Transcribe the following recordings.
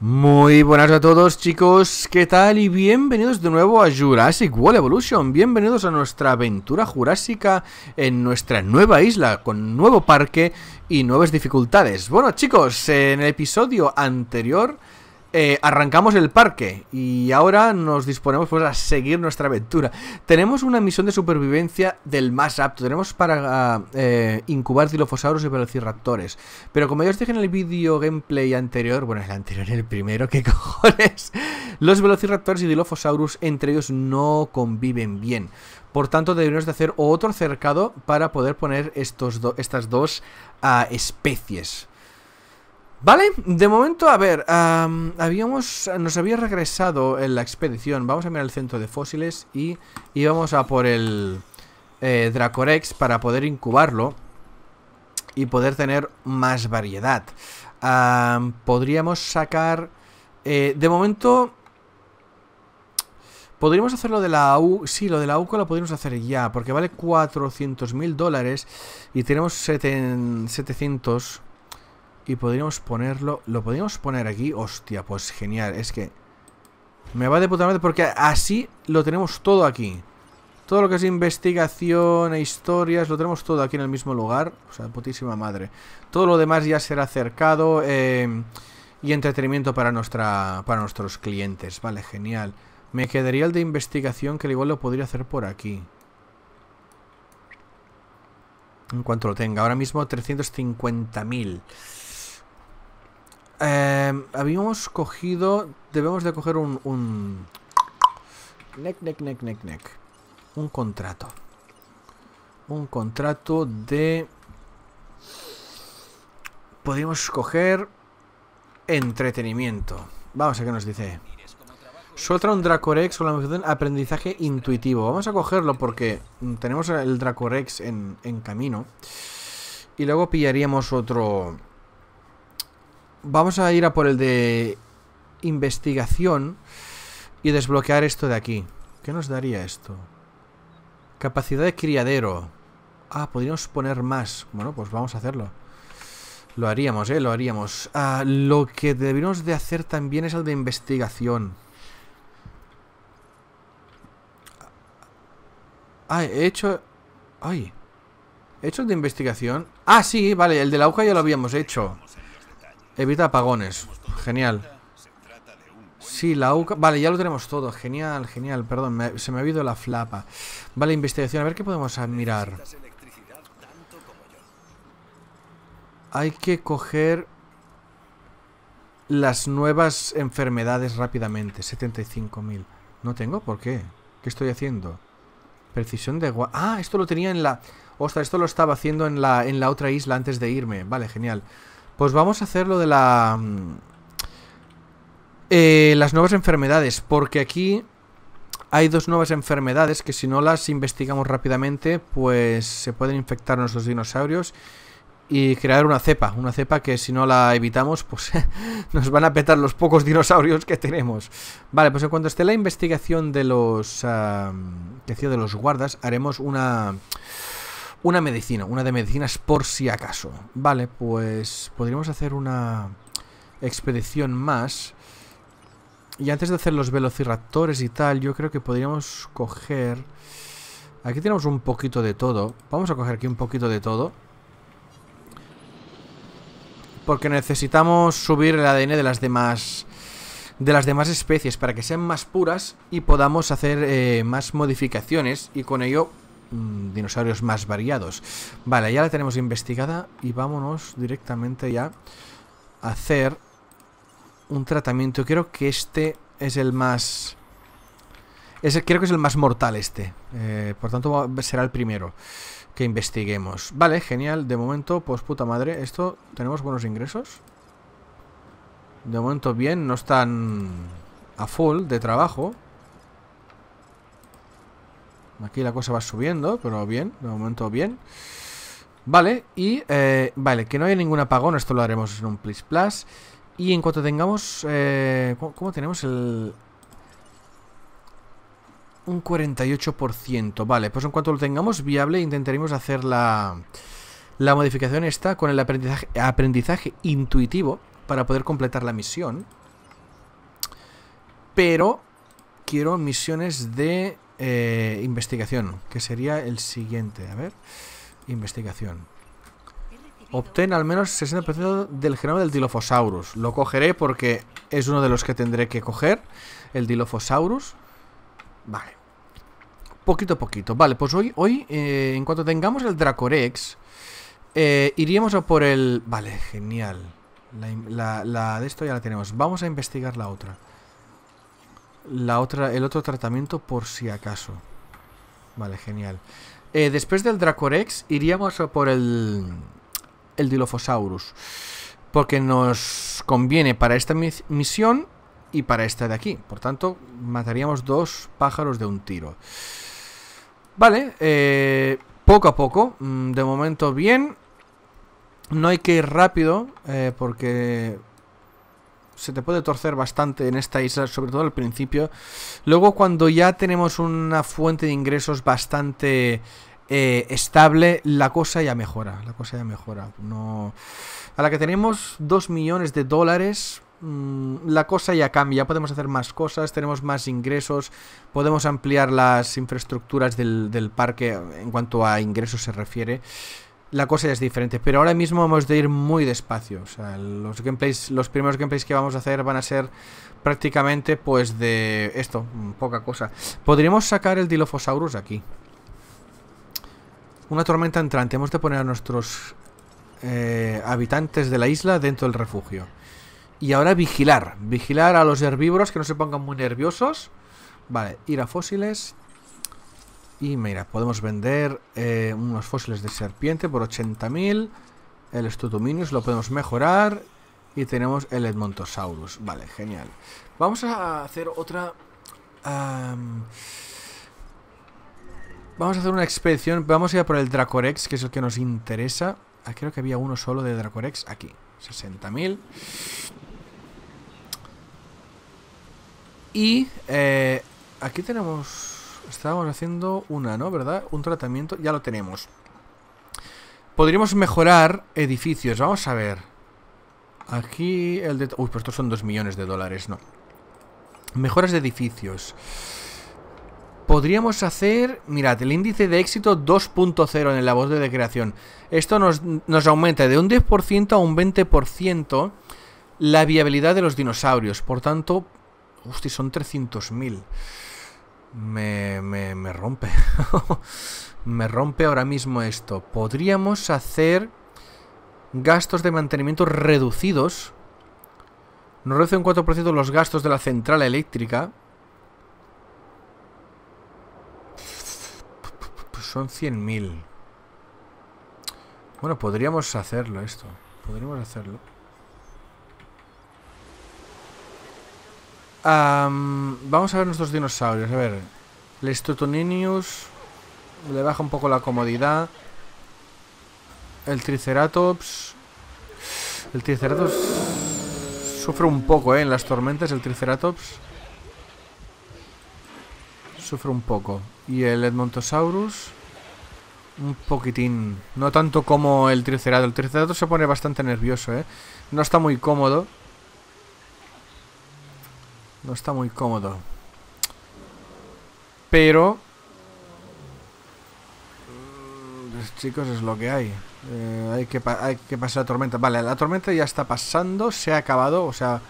Muy buenas a todos chicos, ¿qué tal? Y bienvenidos de nuevo a Jurassic World Evolution, bienvenidos a nuestra aventura jurásica en nuestra nueva isla, con nuevo parque y nuevas dificultades. Bueno chicos, en el episodio anterior eh, arrancamos el parque y ahora nos disponemos pues, a seguir nuestra aventura. Tenemos una misión de supervivencia del más apto. Tenemos para eh, incubar dilofosaurus y velociraptores. Pero como ya os dije en el video gameplay anterior, bueno, el anterior, el primero, ¿qué cojones? Los velociraptores y dilofosaurus entre ellos no conviven bien. Por tanto, debemos de hacer otro cercado para poder poner estos estas dos ah, especies. Vale, de momento, a ver, habíamos, nos había regresado en la expedición. Vamos a mirar el centro de fósiles y íbamos a por el eh, Dracorex para poder incubarlo y poder tener más variedad. podríamos sacar... Eh, de momento... Podríamos hacer lo de la U Sí, lo de la uco lo podríamos hacer ya, porque vale 400.000 dólares y tenemos 700... Y podríamos ponerlo... ¿Lo podríamos poner aquí? Hostia, pues genial. Es que... Me va de puta madre porque así lo tenemos todo aquí. Todo lo que es investigación e historias, lo tenemos todo aquí en el mismo lugar. O sea, putísima madre. Todo lo demás ya será cercado em, y entretenimiento para, nuestra, para nuestros clientes. Vale, genial. Me quedaría el de investigación que igual lo podría hacer por aquí. En cuanto lo tenga. Ahora mismo 350.000. Em, habíamos cogido... Debemos de coger un... un... neck, neck, neck, neck. Un contrato. Un contrato de... Podríamos coger... Entretenimiento. Vamos a ver qué nos dice. Suelta un Dracorex con la aprendizaje intuitivo. Vamos a cogerlo porque tenemos el Dracorex en, en camino. Y luego pillaríamos otro vamos a ir a por el de investigación y desbloquear esto de aquí. ¿Qué nos daría esto? Capacidad de criadero. Ah, podríamos poner más. Bueno, pues vamos a hacerlo. Lo haríamos, ¿eh? Lo haríamos. Ah, lo que deberíamos de hacer también es el de investigación. Ah, ah, he hecho... Ay. ¿He hecho el de investigación? Ah, sí, vale. El de la aguja ya lo habíamos hecho. Evita apagones. Genial. Sí, la UCA... Vale, ya lo tenemos todo. Genial, genial. Perdón, se me ha habido la flapa. Vale, investigación. A ver qué podemos admirar. Hay que coger las nuevas enfermedades rápidamente. 75.000. No tengo, ¿por qué? ¿Qué estoy haciendo? Precisión de... Ah, esto lo tenía en la... Ostras, esto lo estaba haciendo en la, en la otra isla antes de irme. Vale, genial. Pues vamos a hacer lo de la... Mm, eh, las nuevas enfermedades, porque aquí hay dos nuevas enfermedades que si no las investigamos rápidamente, pues se pueden infectar nuestros dinosaurios y crear una cepa, una cepa que si no la evitamos, pues nos van a petar los pocos dinosaurios que tenemos. Vale, pues en cuanto esté la investigación de los ah, mm, de los guardas, haremos una una medicina, una de medicinas por si acaso. Vale, pues podríamos hacer una expedición más. Y antes de hacer los velociraptores y tal, yo creo que podríamos coger... Aquí tenemos un poquito de todo. Vamos a coger aquí un poquito de todo. Porque necesitamos subir el ADN de las demás de las demás especies para que sean más puras y podamos hacer eh, más modificaciones y con ello Mm, dinosaurios más variados. Vale, ya la tenemos investigada y vámonos directamente ya a hacer un tratamiento. Creo que este es el más... creo que es el más mortal este. Eh, por tanto, será el primero que investiguemos. Vale, genial. De momento, pues puta madre. Esto, ¿tenemos buenos ingresos? De momento bien, no están a full de trabajo. Aquí la cosa va subiendo, pero bien, de momento bien. Vale, y eh, vale, que no haya ningún apagón, esto lo haremos en un plus Plus. Y en cuanto tengamos... Eh, ¿cómo, tenemos el...? Un 48%. Vale, pues en cuanto lo tengamos viable, intentaremos hacer la, la modificación esta con el aprendizaje intuitivo para poder completar la misión. Pero quiero misiones de eh, investigación, que sería el siguiente. A ver, investigación. Obtén al menos 60% del genoma del Dilophosaurus. Lo cogeré porque es uno de los que tendré que coger, el Dilophosaurus. Vale. Poquito a poquito. Vale, pues hoy, hoy eh, en cuanto tengamos el Dracorex, eh, iríamos a por el... Vale, genial. la de esto ya la tenemos. Vamos a investigar la otra la otra, el otro tratamiento por si acaso. Vale, genial. Eh, después del Dracorex iríamos por el, el Dilophosaurus. Porque nos conviene para esta misión y para esta de aquí. Por tanto, mataríamos dos pájaros de un tiro. Vale, eh, poco a poco. Mm, de momento bien. No hay que ir rápido eh, porque se te puede torcer bastante en esta isla, sobre todo al principio. Luego cuando ya tenemos una fuente de ingresos bastante eh, estable, la cosa ya mejora, la cosa mejora. No... A la que tenemos 2 millones de dólares, mm, la cosa ya cambia, podemos hacer más cosas, tenemos más ingresos, podemos ampliar las infraestructuras del, parque en cuanto a ingresos se refiere la cosa ya es diferente. Pero ahora mismo hemos de ir muy despacio. O sea, los gameplays, los primeros gameplays que vamos a hacer van a ser prácticamente pues de esto, poca cosa. Podríamos sacar el Dilophosaurus aquí. Una tormenta entrante. Hemos de poner a nuestros eh, habitantes de la isla dentro del refugio. Y ahora vigilar. Vigilar a los herbívoros que no se pongan muy nerviosos. Vale, ir a fósiles. Y mira, podemos vender eh, unos fósiles de serpiente por 80.000. El Stutuminius lo podemos mejorar. Y tenemos el Edmontosaurus. Vale, genial. Vamos a hacer otra... vamos a hacer una expedición. Vamos a ir por el Dracorex, que es el que nos interesa. Ah, creo que había uno solo de Dracorex aquí. 60.000. Y eh, aquí tenemos Estábamos haciendo una, ¿no? ¿Verdad? Un tratamiento. Ya lo tenemos. Podríamos mejorar edificios. Vamos a ver. Aquí el de... Uy, pero estos son 2 millones de dólares, no. Mejoras de edificios. Podríamos hacer... Mirad, el índice de éxito 2.0 en el labor de creación. Esto nos, nos aumenta de un 10% a un 20% la viabilidad de los dinosaurios. Por tanto... Hostia, son 300.000 me, rompe. me rompe ahora mismo esto. Podríamos hacer gastos de mantenimiento reducidos. Nos reducen 4% los gastos de la central eléctrica. son 100.000. Bueno, podríamos hacerlo esto. Podríamos hacerlo. vamos a ver nuestros dinosaurios. A ver. Stutoninius Le baja un poco la comodidad. El Triceratops. El Triceratops sufre un poco, ¿eh? En las tormentas el Triceratops sufre un poco. Y el Edmontosaurus un poquitín. No tanto como el Triceratops. El Triceratops se pone bastante nervioso, ¿eh? No está muy cómodo. No está muy cómodo. Pero... Mm, chicos, es lo que hay. Eh, hay, que hay que pasar la tormenta. Vale, la tormenta ya está pasando. Se ha acabado. O sea...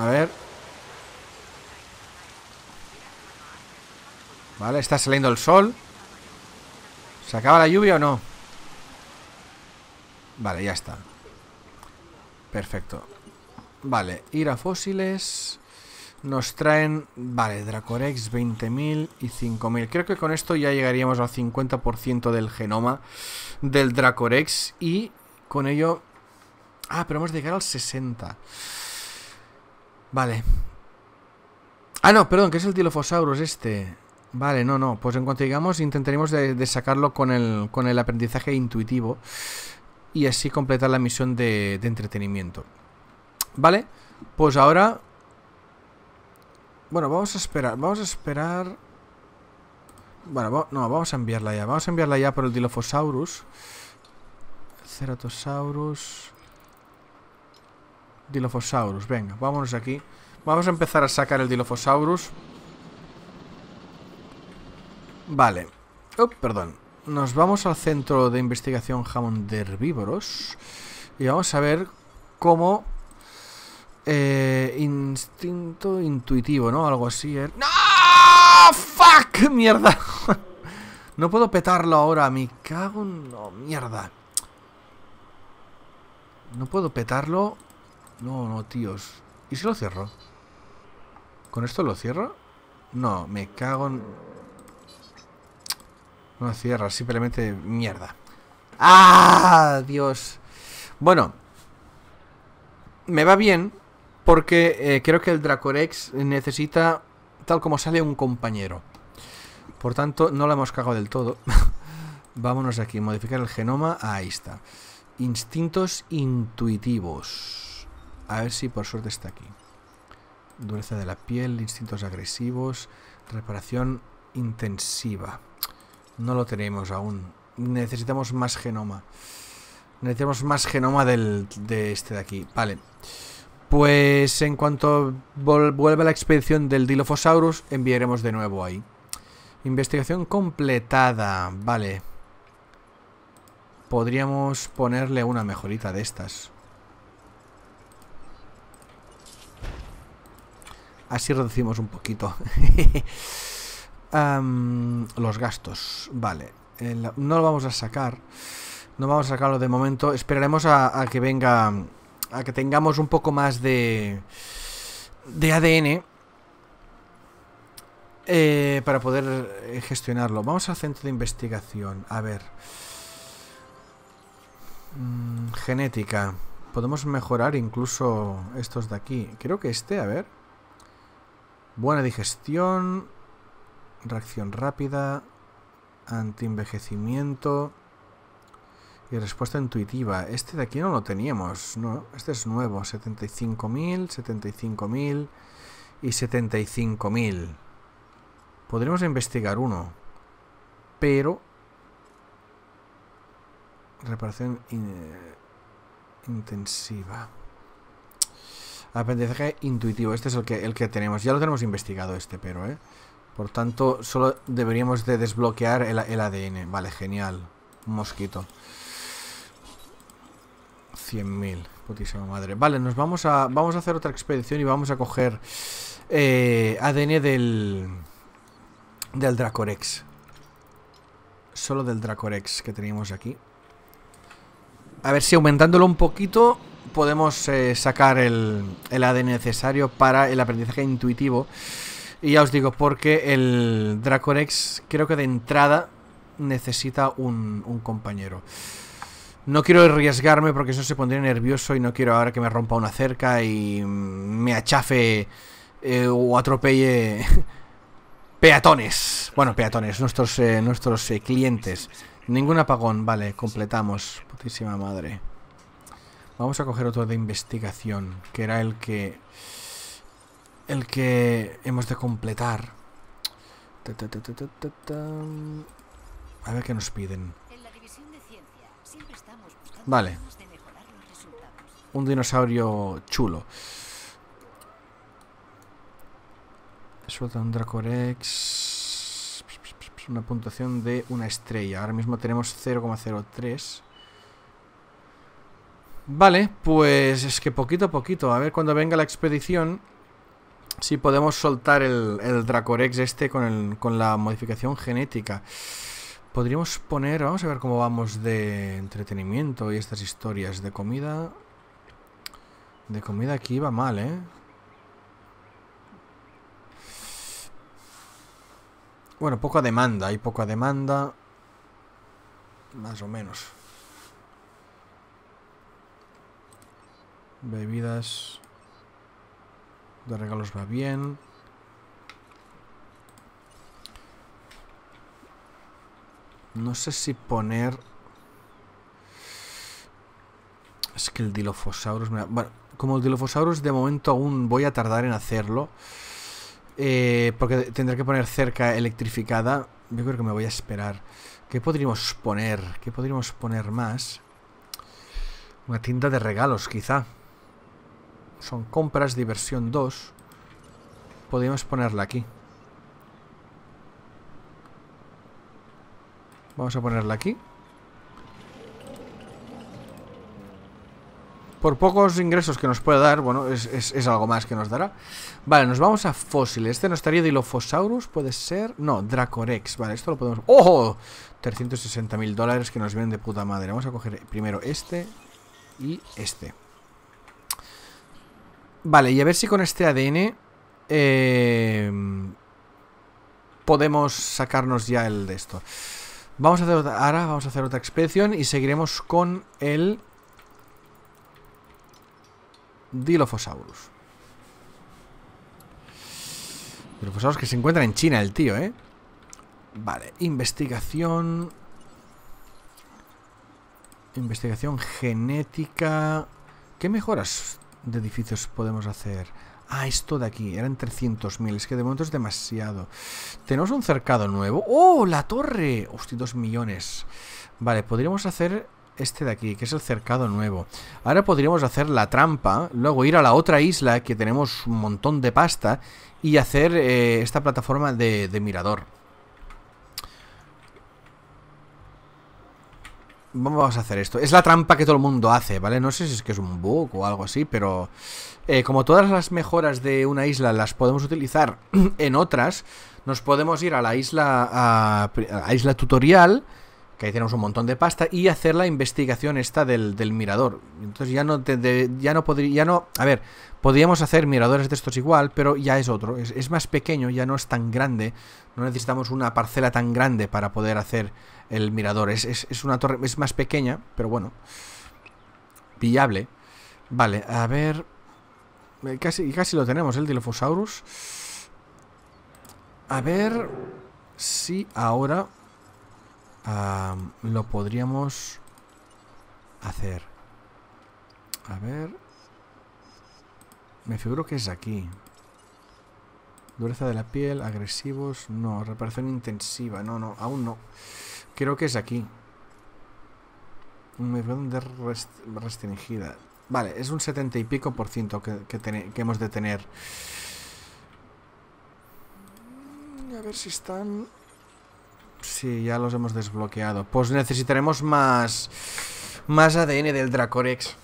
A ver. Vale, está saliendo el sol. ¿Se acaba la lluvia o no? Vale, ya está. Perfecto. Vale, ir a fósiles. Nos traen, vale, Dracorex 20.000 y 5.000. Creo que con esto ya llegaríamos al 50% del genoma del Dracorex y con ello... Ah, pero hemos de llegar al 60. Vale. Ah, no, perdón, que es el Dilophosaurus este. Vale, no, no. Pues en cuanto llegamos intentaremos de, sacarlo con el, con el aprendizaje intuitivo y así completar la misión de entretenimiento. Vale, pues ahora... Bueno, vamos a esperar, vamos a esperar... Bueno, no, vamos a enviarla ya. Vamos a enviarla ya por el Dilophosaurus. Ceratosaurus. Dilophosaurus, venga, vámonos aquí. Vamos a empezar a sacar el Dilophosaurus. Vale. Oh, perdón. Nos vamos al centro de investigación jamón de herbívoros. Y vamos a ver cómo eh, instinto intuitivo, ¿no? Algo así. ¿eh? ¡No! ¡Fuck! ¡Mierda! no puedo petarlo ahora. Me cago en... No, mierda. No puedo petarlo. No, no, tíos. ¿Y si lo cierro? ¿Con esto lo cierro? No, me cago en... No cierra, simplemente mierda. ¡Ah! Dios. Bueno. Me va bien. Porque eh, creo que el Dracorex necesita, tal como sale, un compañero. Por tanto, no lo hemos cagado del todo. Vámonos aquí, modificar el genoma. Ahí está. Instintos intuitivos. A ver si por suerte está aquí. Dureza de la piel, instintos agresivos, reparación intensiva. No lo tenemos aún. Necesitamos más genoma. Necesitamos más genoma de este de aquí. Vale. Pues en cuanto vuelva la expedición del Dilophosaurus, enviaremos de nuevo ahí. Investigación completada, vale. Podríamos ponerle una mejorita de estas. Así reducimos un poquito. los gastos, vale. no lo vamos a sacar. No vamos a sacarlo de momento. Esperaremos a, a que venga a que tengamos un poco más de, de ADN eh, para poder eh, gestionarlo. Vamos al centro de investigación. A ver. Mm, genética. Podemos mejorar incluso estos de aquí. Creo que este, a ver. Buena digestión. Reacción rápida. Antienvejecimiento. Y respuesta intuitiva. Este de aquí no lo teníamos, ¿no? Este es nuevo. 75.000, 75.000 y 75.000. Podríamos investigar uno. Pero... Reparación eh, intensiva. Aprendizaje ah, intuitivo. Este es el que, el que tenemos. Ya lo tenemos investigado este, pero, ¿eh? Por tanto, solo deberíamos de desbloquear el, el ADN. Vale, genial. Un mosquito. 100.000, putísima madre. Vale, nos vamos a, vamos a hacer otra expedición y vamos a coger eh, ADN del, del Dracorex. Solo del Dracorex que teníamos aquí. A ver si aumentándolo un poquito podemos eh, sacar el, el ADN necesario para el aprendizaje intuitivo. Y ya os digo, porque el Dracorex creo que de entrada necesita un, un compañero. No quiero arriesgarme porque eso se pondría nervioso y no quiero ahora que me rompa una cerca y me achafe eh, o atropelle peatones. Bueno, peatones, nuestros, eh, nuestros eh, clientes. Ningún apagón, vale, completamos. Putísima madre. Vamos a coger otro de investigación, que era el que... El que hemos de completar. A ver qué nos piden. Vale. Un dinosaurio chulo. Suelta un Dracorex. Una puntuación de una estrella. Ahora mismo tenemos 0,03. Vale, pues es que poquito a poquito. A ver cuando venga la expedición. Si podemos soltar el, el Dracorex este con, el, con la modificación genética. Podríamos poner, vamos a ver cómo vamos de entretenimiento y estas historias de comida. De comida aquí va mal, ¿eh? Bueno, poca demanda, hay poca demanda. Más o menos. Bebidas. De regalos va bien. No sé si poner... Es que el Dilophosaurus... Bueno, como el Dilophosaurus de momento aún voy a tardar en hacerlo. Eh, porque tendré que poner cerca electrificada. Yo creo que me voy a esperar. ¿Qué podríamos poner? ¿Qué podríamos poner más? Una tienda de regalos, quizá. Son compras, diversión 2. Podríamos ponerla aquí. Vamos a ponerla aquí. Por pocos ingresos que nos pueda dar, bueno, es, algo más que nos dará. Vale, nos vamos a fósiles Este no estaría Dilophosaurus, puede ser. No, Dracorex. Vale, esto lo podemos. ¡Oh! 360.000 dólares que nos vienen de puta madre. Vamos a coger primero este y este. Vale, y a ver si con este ADN eh, podemos sacarnos ya el de esto. Vamos a hacer ahora vamos a hacer otra expedición y seguiremos con el Dilophosaurus. Dilophosaurus que se encuentra en China el tío, ¿eh? Vale, investigación Investigación genética ¿Qué mejoras de edificios podemos hacer? Ah, esto de aquí. Eran 300.000. Es que de momento es demasiado. Tenemos un cercado nuevo. ¡Oh, la torre! Hostia, 2 millones. Vale, podríamos hacer este de aquí, que es el cercado nuevo. Ahora podríamos hacer la trampa, luego ir a la otra isla, que tenemos un montón de pasta, y hacer eh, esta plataforma de, de mirador. Vamos a hacer esto. Es la trampa que todo el mundo hace, ¿vale? No sé si es que es un bug o algo así, pero... Eh, como todas las mejoras de una isla las podemos utilizar en otras, nos podemos ir a la isla, a la isla tutorial que ahí tenemos un montón de pasta, y hacer la investigación esta del, mirador. Entonces ya no, te, ya no podría, ya no, a ver, podríamos hacer miradores de estos igual, pero ya es otro, es, más pequeño, ya no es tan grande, no necesitamos una parcela tan grande para poder hacer el mirador, es, una torre, es más pequeña, pero bueno, pillable. Vale, a ver, eh, casi, casi lo tenemos, el Dilophosaurus. A ver si ahora lo podríamos hacer. A ver. Me figuro que es aquí. Dureza de la piel, agresivos, no, reparación intensiva, no, no, aún no. Creo que es aquí. Me de restringida. Vale, es un setenta y pico por ciento que, que hemos de tener. A ver si están... Sí, ya los hemos desbloqueado. Pues necesitaremos más... Más ADN del Dracorex.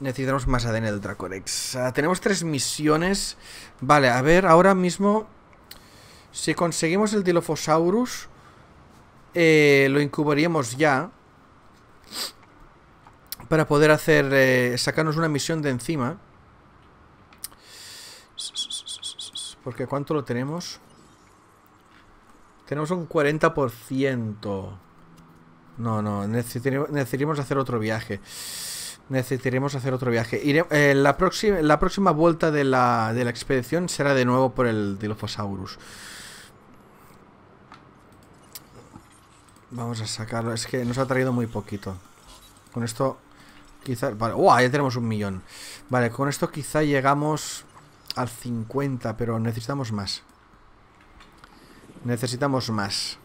Necesitamos más ADN del Dracorex. Ah, tenemos tres misiones. Vale, a ver, ahora mismo... Si conseguimos el Dilophosaurus... Eh, lo incubaríamos ya. Para poder hacer... Eh, sacarnos una misión de encima. Porque ¿cuánto lo tenemos? Tenemos un 40%. No, no, necesitaremos, hacer otro viaje. Necesitaremos hacer otro viaje. Eh, la, próxima, la próxima vuelta de la, expedición será de nuevo por el Dilophosaurus. Vamos a sacarlo. Es que nos ha traído muy poquito. Con esto quizás... Vale, Ya tenemos un millón. Vale, con esto quizá llegamos al 50, pero necesitamos más. Necesitamos más.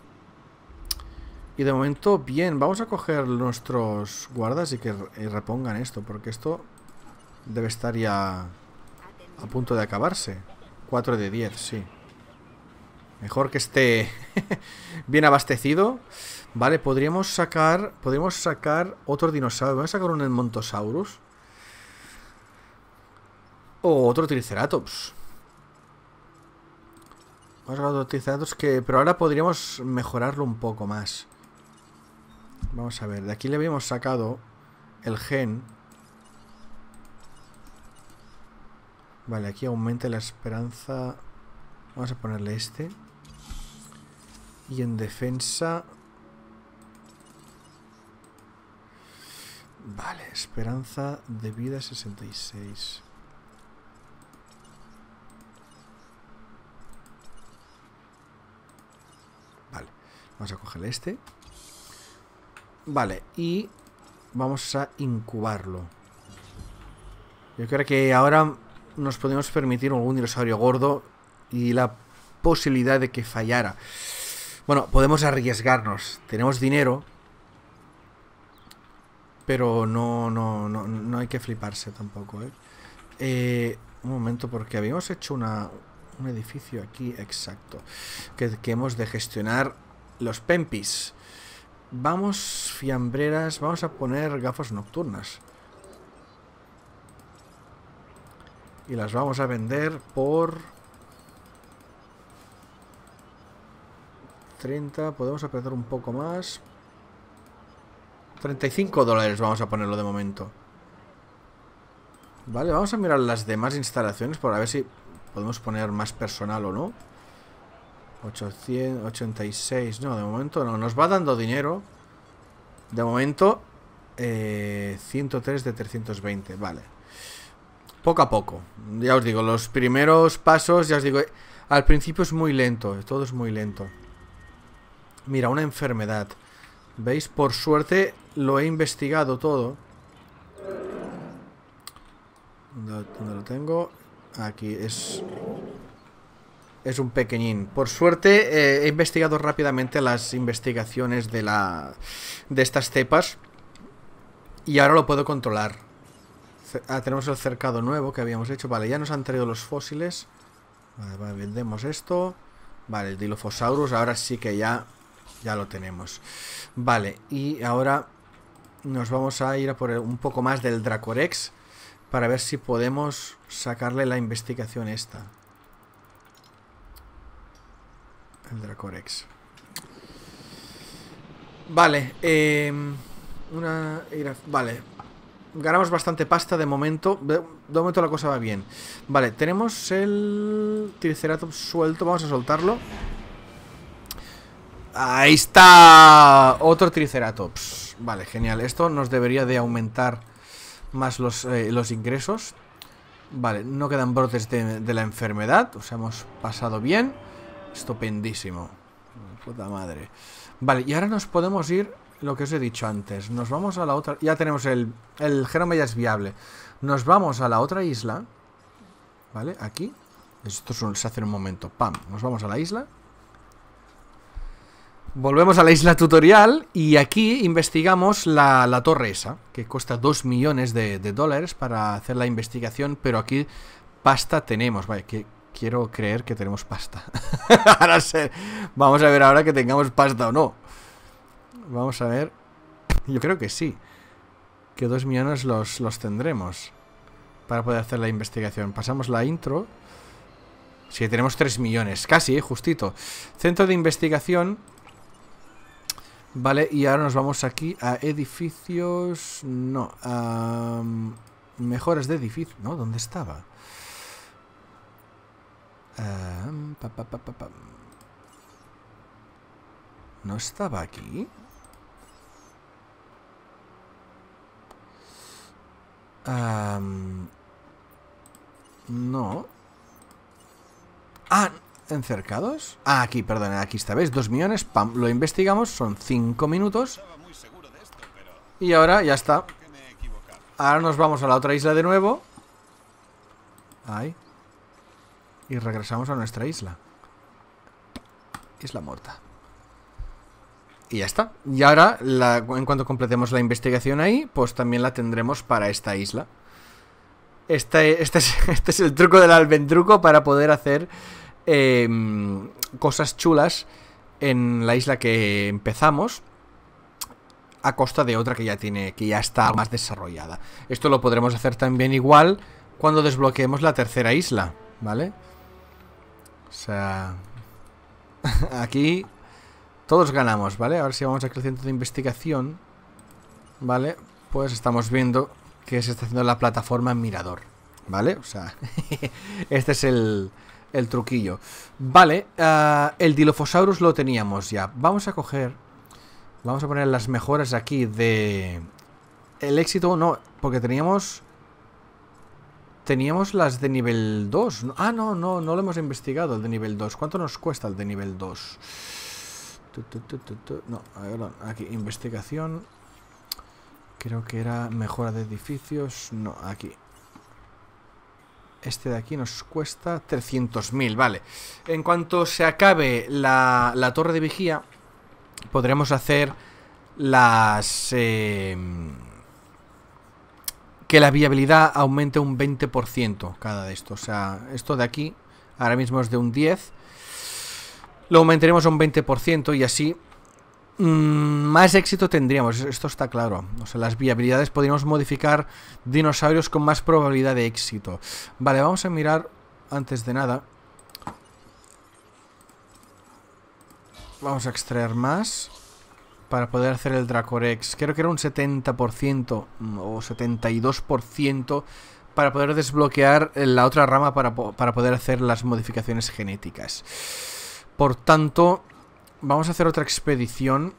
Y de momento, bien, vamos a coger nuestros guardas y que repongan esto, porque esto debe estar ya a punto de acabarse. 4 de 10, sí. Mejor que esté bien abastecido. Vale, podríamos sacar, podríamos sacar otro dinosaurio. Vamos a sacar un Montosaurus. O otro Triceratops. Más que... Pero ahora podríamos mejorarlo un poco más. Vamos a ver, de aquí le habíamos sacado el gen. Vale, aquí aumenta la esperanza. Vamos a ponerle este. Y en defensa... Vale, esperanza de vida 66. Vamos a coger este. Vale, y vamos a incubarlo. Yo creo que ahora nos podemos permitir algún dinosaurio gordo y la posibilidad de que fallara. Bueno, podemos arriesgarnos. Tenemos dinero. Pero no, no, no, hay que fliparse tampoco, ¿eh? ¿eh? un momento, porque habíamos hecho una, un edificio aquí, exacto. Que, que hemos de gestionar los Pempis. Vamos, fiambreras, vamos a poner gafas nocturnas. Y las vamos a vender por... 30, podemos apretar un poco más. 35 dólares vamos a ponerlo de momento. Vale, vamos a mirar las demás instalaciones para ver si podemos poner más personal o no. 886. No, de momento no. Nos va dando dinero. De momento, 103 eh, de 320. Vale. Poco a poco. Ya os digo, los primeros pasos, ya os digo, al principio es muy lento. Todo es muy lento. Mira, una enfermedad. ¿Veis? Por suerte lo he investigado todo. ¿Dónde lo tengo? Aquí es... Es un pequeñín. Por suerte eh, he investigado rápidamente las investigaciones de, la, de estas cepas y ahora lo puedo controlar. Ah, tenemos el cercado nuevo que habíamos hecho. Vale, ya nos han traído los fósiles. Vale, vendemos esto. Vale, el Dilophosaurus ahora sí que ya, ya lo tenemos. Vale, y ahora nos vamos a ir a por un poco más del Dracorex para ver si podemos sacarle la investigación esta. El Dracorex. Vale, em, una... Vale. Ganamos bastante pasta de momento. De, momento la cosa va bien. Vale, tenemos el Triceratops suelto. Vamos a soltarlo. Ahí está. Otro Triceratops. Vale, genial. Esto nos debería de aumentar más los, eh, ingresos. Vale, no quedan brotes de, de la enfermedad. O sea, hemos pasado bien. Estupendísimo. Puta madre. Vale, y ahora nos podemos ir lo que os he dicho antes. Nos vamos a la otra... Ya tenemos el, el genoma ya es viable. Nos vamos a la otra isla. ¿Vale? Aquí. Esto se hace en un momento. Pam. Nos vamos a la isla. Volvemos a la isla tutorial y aquí investigamos la, la torre esa, que cuesta 2 millones de, de, dólares para hacer la investigación, pero aquí pasta tenemos. Vale, que quiero creer que tenemos pasta. ahora sé. Vamos a ver ahora que tengamos pasta o no. Vamos a ver. Yo creo que sí. Que dos millones los, tendremos. Para poder hacer la investigación. Pasamos la intro. Sí, tenemos tres millones. Casi, eh, justito. Centro de investigación. Vale, y ahora nos vamos aquí a edificios... No, a... Mm, Mejoras de edificio... ¿No? ¿Dónde estaba? ¿No estaba aquí? no. Ah, ¿encercados? Ah, aquí, perdón, aquí está. ¿Ves? Dos millones, pam, lo investigamos, son cinco minutos. Y ahora ya está. Ahora nos vamos a la otra isla de nuevo. Ahí. Y regresamos a nuestra isla. Isla muerta. Y ya está. Y ahora, en cuanto completemos la investigación ahí, pues también la tendremos para esta isla. Este, este es, este es, el truco del albendruco para poder hacer em, cosas chulas en la isla que empezamos a costa de otra que ya tiene que ya está más desarrollada. Esto lo podremos hacer también igual cuando desbloqueemos la tercera isla, ¿vale? O sea... Aquí todos ganamos, ¿vale? A ver si vamos a al de investigación, ¿vale? Pues estamos viendo que se está haciendo la plataforma en mirador, ¿vale? O sea, este es el, el truquillo. Vale, ah, el Dilophosaurus lo teníamos ya. Vamos a coger, vamos a poner las mejoras aquí de... El éxito, no, porque teníamos Teníamos las de nivel 2. Ah, no, no, no lo hemos investigado, el de nivel 2. ¿Cuánto nos cuesta el de nivel 2? No, aquí, investigación. Creo que era mejora de edificios. No, aquí. Este de aquí nos cuesta 300.000, vale. En cuanto se acabe la, torre de vigía, podremos hacer las... Eh, que la viabilidad aumente un 20% cada de estos. O sea, esto de aquí ahora mismo es de un 10. Lo aumentaremos a un 20% y así mm, más éxito tendríamos. Esto está claro. O sea, las viabilidades podríamos modificar dinosaurios con más probabilidad de éxito. Vale, vamos a mirar antes de nada. Vamos a extraer más para poder hacer el Dracorex. Creo que era un 70% mm, o 72% para poder desbloquear eh, la otra rama para, poder hacer las modificaciones genéticas. Por tanto, vamos a hacer otra expedición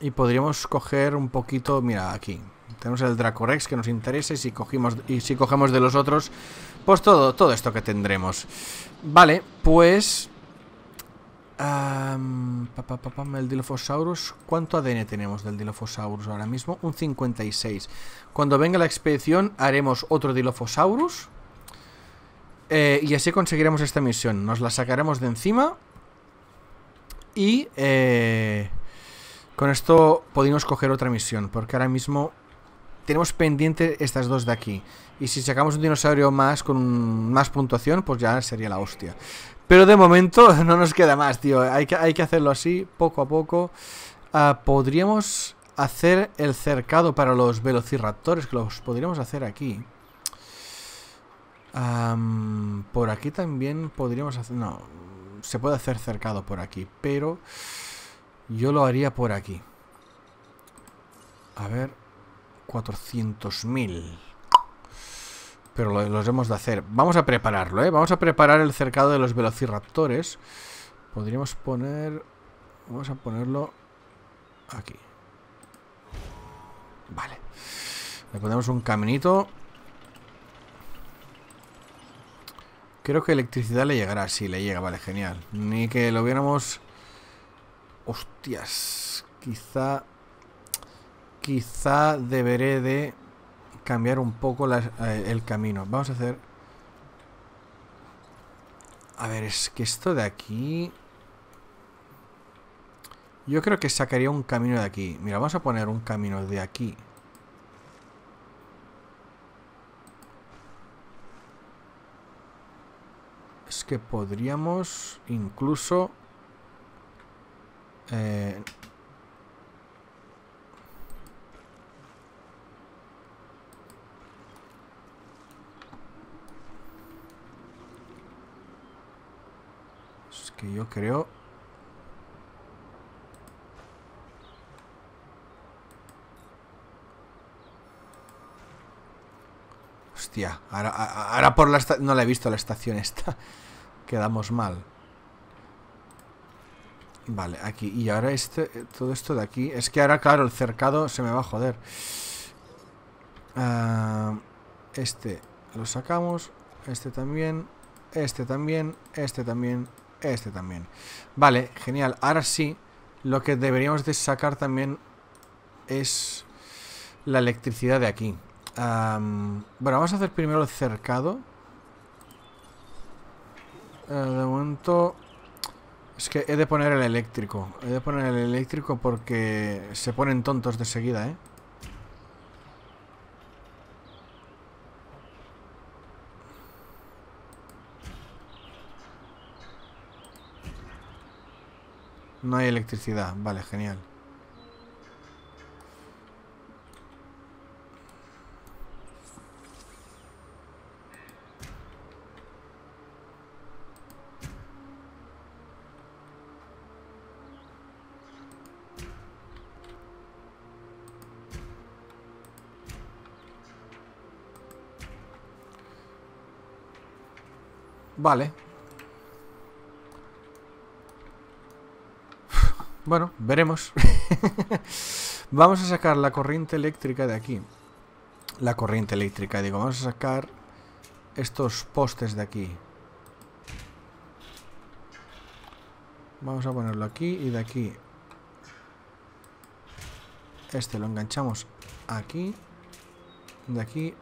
y podríamos coger un poquito... Mira, aquí. Tenemos el Dracorex que nos interesa y si, cogimos, y si cogemos de los otros, pues todo, todo esto que tendremos. Vale, pues el Dilophosaurus. ¿Cuánto ADN tenemos del Dilophosaurus ahora mismo? Un 56. Cuando venga la expedición haremos otro Dilophosaurus. Eh, y así conseguiremos esta misión. Nos la sacaremos de encima. Y eh, con esto podemos coger otra misión. Porque ahora mismo tenemos pendiente estas dos de aquí. Y si sacamos un dinosaurio más con más puntuación, pues ya sería la hostia. Pero de momento no nos queda más, tío. Hay que, hay que hacerlo así, poco a poco. Ah, podríamos hacer el cercado para los velociraptores, que los podríamos hacer aquí. por aquí también podríamos hacer... No, se puede hacer cercado por aquí, pero yo lo haría por aquí. A ver, 400.000. Pero los hemos de hacer. Vamos a prepararlo, ¿eh? Vamos a preparar el cercado de los velociraptores. Podríamos poner... Vamos a ponerlo aquí. Vale. Le ponemos un caminito. Creo que electricidad le llegará. Sí, le llega. Vale, genial. Ni que lo viéramos... Hostias. Quizá... Quizá deberé de cambiar un poco eh, el camino. Vamos a hacer... A ver, es que esto de aquí... Yo creo que sacaría un camino de aquí. Mira, vamos a poner un camino de aquí. Es que podríamos incluso... Eh, es pues, que yo creo... Hostia, ahora, por la estación... No la he visto la estación esta. Quedamos mal. Vale, aquí. Y ahora este, todo esto de aquí. Es que ahora, claro, el cercado se me va a joder. Ah, este lo sacamos. Este también. Este también. Este también este también. Vale, genial. Ahora sí, lo que deberíamos de sacar también es la electricidad de aquí. bueno, vamos a hacer primero el cercado. Eh, de momento... Es que he de poner el eléctrico. He de poner el eléctrico porque se ponen tontos de seguida, ¿eh? No hay electricidad. Vale, genial. Vale, Bueno, veremos. vamos a sacar la corriente eléctrica de aquí. La corriente eléctrica, digo, vamos a sacar estos postes de aquí. Vamos a ponerlo aquí y de aquí. Este lo enganchamos aquí. De aquí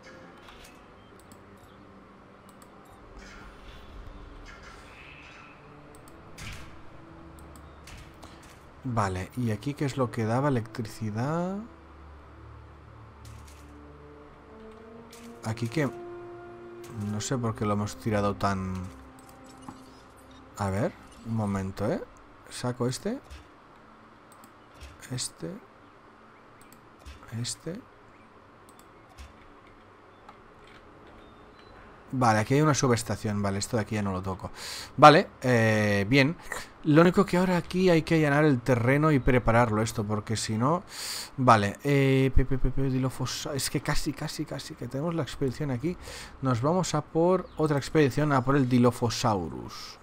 Vale, ¿y aquí qué es lo que daba? Electricidad... Aquí que... No sé por qué lo hemos tirado tan... A ver, un momento, ¿eh? Saco este. Este. Este. Vale, aquí hay una subestación. Vale, esto de aquí ya no lo toco. Vale, eh, bien. Lo único que ahora aquí hay que allanar el terreno y prepararlo esto, porque si no... Vale, eh, pe, Es que casi, casi, casi, que tenemos la expedición aquí. Nos vamos a por otra expedición, a por el Dilophosaurus.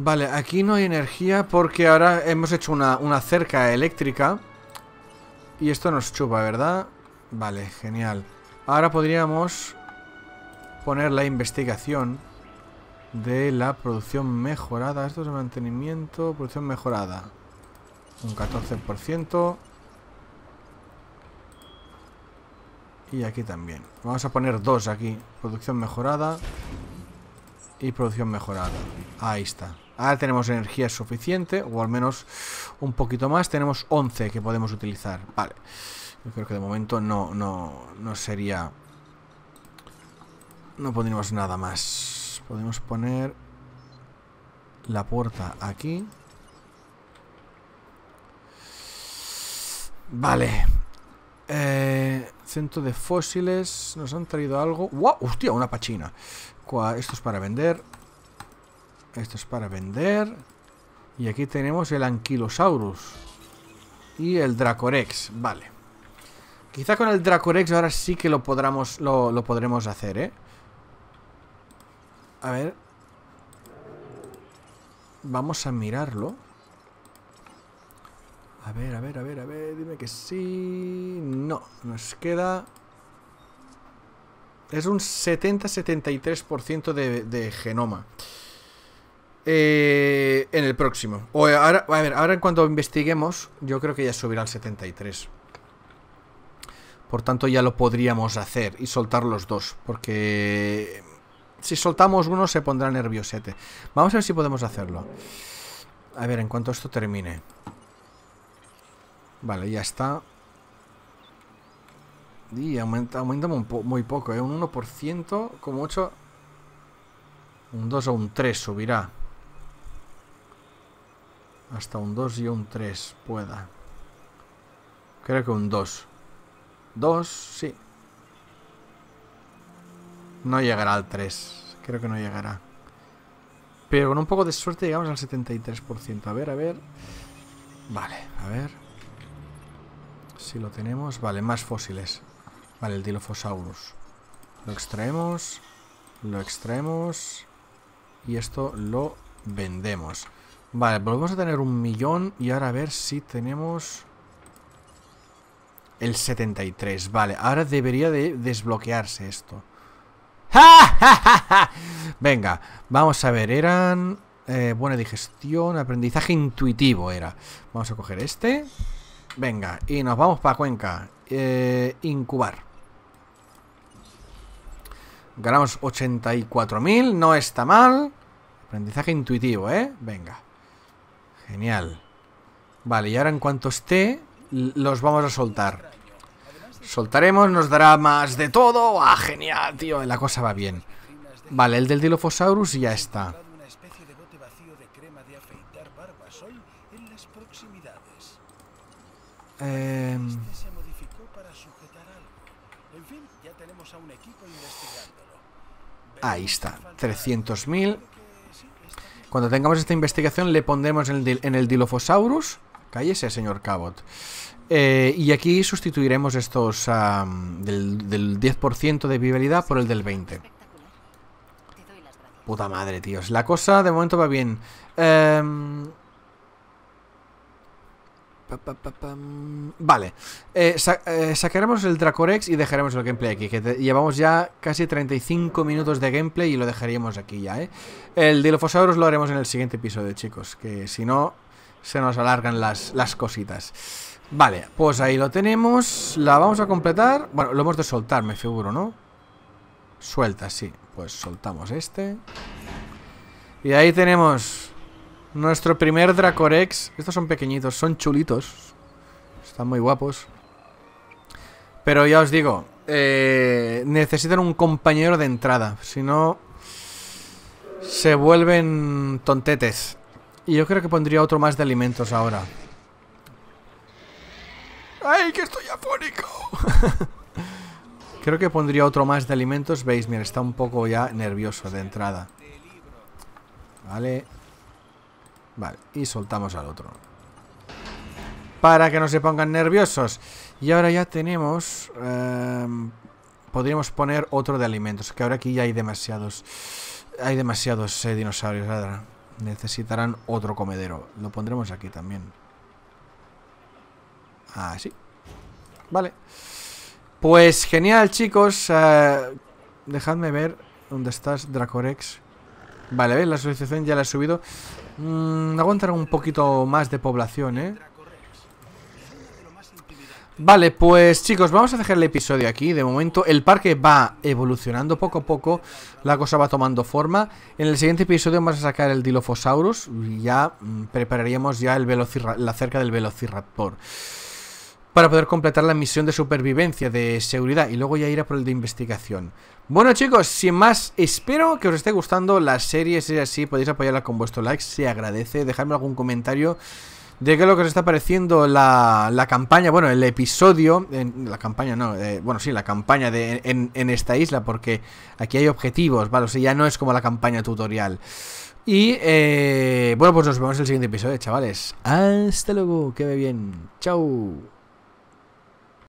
Vale, aquí no hay energía porque ahora hemos hecho una, cerca eléctrica. Y esto nos chupa, ¿verdad? Vale, genial. Ahora podríamos poner la investigación de la producción mejorada. Esto es mantenimiento, producción mejorada. Un 14%. Y aquí también. Vamos a poner dos aquí. Producción mejorada y producción mejorada. Ahí está. Ahora tenemos energía suficiente, o al menos un poquito más. Tenemos 11 que podemos utilizar. Vale. Yo creo que de momento no, no, sería... No pondríamos nada más. Podemos poner la puerta aquí. Vale. Eh, centro de fósiles. Nos han traído algo. ¡Wow! ¡Hostia! Una pachina. Esto es para vender. Esto es para vender. Y aquí tenemos el Ankylosaurus. Y el Dracorex, vale. Quizá con el Dracorex ahora sí que lo, podremos, lo, podremos hacer, ¿eh? A ver. Vamos a mirarlo. A ver, a ver, a ver, a ver, dime que sí... No, nos queda... Es un 70-73% de, de genoma eh, en el próximo. O eh, ahora, a ver, ahora en cuanto investiguemos, yo creo que ya subirá al 73. Por tanto, ya lo podríamos hacer y soltar los dos, porque si soltamos uno se pondrá nerviosete. Vamos a ver si podemos hacerlo. A ver, en cuanto esto termine. Vale, ya está. Y aumenta, aumenta muy, poco, ¿eh? Un 1%, como 8... Un 2 o un 3 subirá. Hasta un 2 y un 3 pueda. Creo que un 2. 2, sí. No llegará al 3. Creo que no llegará. Pero con un poco de suerte llegamos al 73%. A ver, a ver. Vale, a ver. Si lo tenemos. Vale, más fósiles. Vale, el Dilophosaurus. Lo extraemos. Lo extraemos. Y esto lo vendemos. Vale, volvemos a tener un millón y ahora a ver si tenemos el 73. Vale, ahora debería de desbloquearse esto. Venga, vamos a ver, eran... Eh, buena digestión, aprendizaje intuitivo era. Vamos a coger este. Venga, y nos vamos para Cuenca. Eh, incubar. Ganamos 84.000, no está mal. Aprendizaje intuitivo, ¿eh? Venga. Genial. Vale, y ahora en cuanto esté, los vamos a soltar. Soltaremos, nos dará más de todo. ¡Ah, genial, tío! La cosa va bien. Vale, el del Dilophosaurus ya está. Em, ahí está, 300.000 cuando tengamos esta investigación le pondremos en el, en el Dilophosaurus. Cállese, señor Cabot. Eh, y aquí sustituiremos estos del, 10% de viabilidad por el del 20%. Puta madre, tíos. La cosa de momento va bien. Eh vale. Eh, eh, sacaremos el Dracorex y dejaremos el gameplay aquí. Que llevamos ya casi 35 minutos de gameplay y lo dejaríamos aquí ya, ¿eh? El Dilophosaurus lo haremos en el siguiente episodio, chicos. Que si no, se nos alargan las, las cositas. Vale, pues ahí lo tenemos. La vamos a completar. Bueno, lo hemos de soltar, me figuro, ¿no? Suelta, sí. Pues soltamos este. Y ahí tenemos nuestro primer Dracorex. Estos son pequeñitos, son chulitos. Están muy guapos. Pero ya os digo, eh, necesitan un compañero de entrada. Si no, se vuelven tontetes. Y yo creo que pondría otro más de alimentos ahora. ¡Ay, que estoy afónico! creo que pondría otro más de alimentos. Veis, mira, está un poco ya nervioso de entrada. Vale. Vale, y soltamos al otro. Para que no se pongan nerviosos. Y ahora ya tenemos... Em, podríamos poner otro de alimentos, que ahora aquí ya hay demasiados... Hay demasiados eh, dinosaurios, Necesitarán otro comedero. Lo pondremos aquí también. ah sí Vale. Pues genial, chicos. Eh, dejadme ver dónde estás, Dracorex. Vale, ¿ves? La asociación ya la he subido. Mm, Aguantar un poquito más de población, ¿eh? Vale, pues chicos, vamos a dejar el episodio aquí De momento el parque va evolucionando poco a poco La cosa va tomando forma En el siguiente episodio vamos a sacar el Dilophosaurus Y ya mm, prepararíamos ya el la cerca del Velociraptor para poder completar la misión de supervivencia, de seguridad y luego ya ir a por el de investigación. Bueno chicos, sin más, espero que os esté gustando la serie, si es así podéis apoyarla con vuestro like, se agradece, dejadme algún comentario de qué es lo que os está pareciendo la, campaña, bueno, el episodio, en, la campaña no, eh, bueno, sí, la campaña de, en, esta isla, porque aquí hay objetivos, ¿vale? O sea, ya no es como la campaña tutorial. Y, eh, bueno, pues nos vemos en el siguiente episodio, chavales. Hasta luego, que ve bien. Chao.